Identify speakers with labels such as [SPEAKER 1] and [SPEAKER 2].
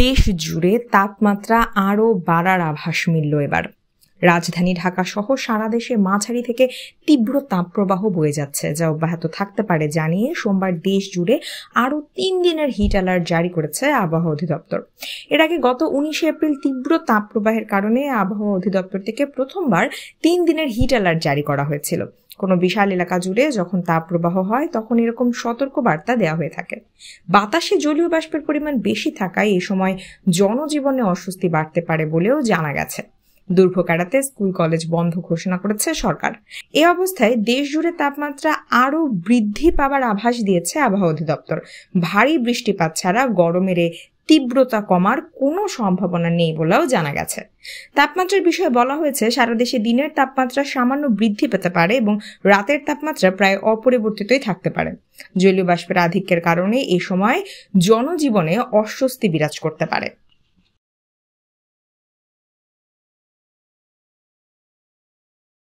[SPEAKER 1] দেশ জুড়ে তাপমাত্রা আরও বাড়ার আভাস মিলল এবার রাজধানী ঢাকা সহ সারা দেশে মাঝারি থেকে তীব্র তাপপ্রবাহ বয়ে যাচ্ছে যা অব্যাহত থাকতে পারে জানিয়ে সোমবার দেশ জুড়ে আরও তিন দিনের হিট অ্যালার্ট জারি করেছে আবহাওয়া অধিদপ্তর এর আগে গত উনিশে এপ্রিল তীব্র তাপপ্রবাহের কারণে আবহাওয়া অধিদপ্তর থেকে প্রথমবার তিন দিনের হিট অ্যালার্ট জারি করা হয়েছিল কোনো বিশাল এলাকা জুড়ে যখন তাপপ্রবাহ হয় তখন এরকম সতর্ক বার্তা দেওয়া হয়ে থাকে বাতাসে জলীয় বাষ্পের পরিমাণ বেশি থাকায় এ সময় জনজীবনে অস্বস্তি বাড়তে পারে বলেও জানা গেছে দুর্ভোগ এড়াতে স্কুল কলেজ বন্ধ ঘোষণা করেছে সরকার এ অবস্থায় দেশ জুড়ে তাপমাত্রা আরও বৃদ্ধি পাবার আভাস দিয়েছে আবহাওয়া অধিদপ্তর ভারী বৃষ্টিপাত ছাড়া গরমের তীব্রতা কমার কোনো সম্ভাবনা নেই বলেও জানা গেছে তাপমাত্রার বিষয়ে বলা হয়েছে সারা দেশে দিনের তাপমাত্রা সামান্য বৃদ্ধি পেতে পারে এবং রাতের তাপমাত্রা প্রায় অপরিবর্তিতই থাকতে পারে জলীয় বাষ্পের আধিক্যের কারণে এ সময় জনজীবনে অস্বস্তি বিরাজ করতে পারে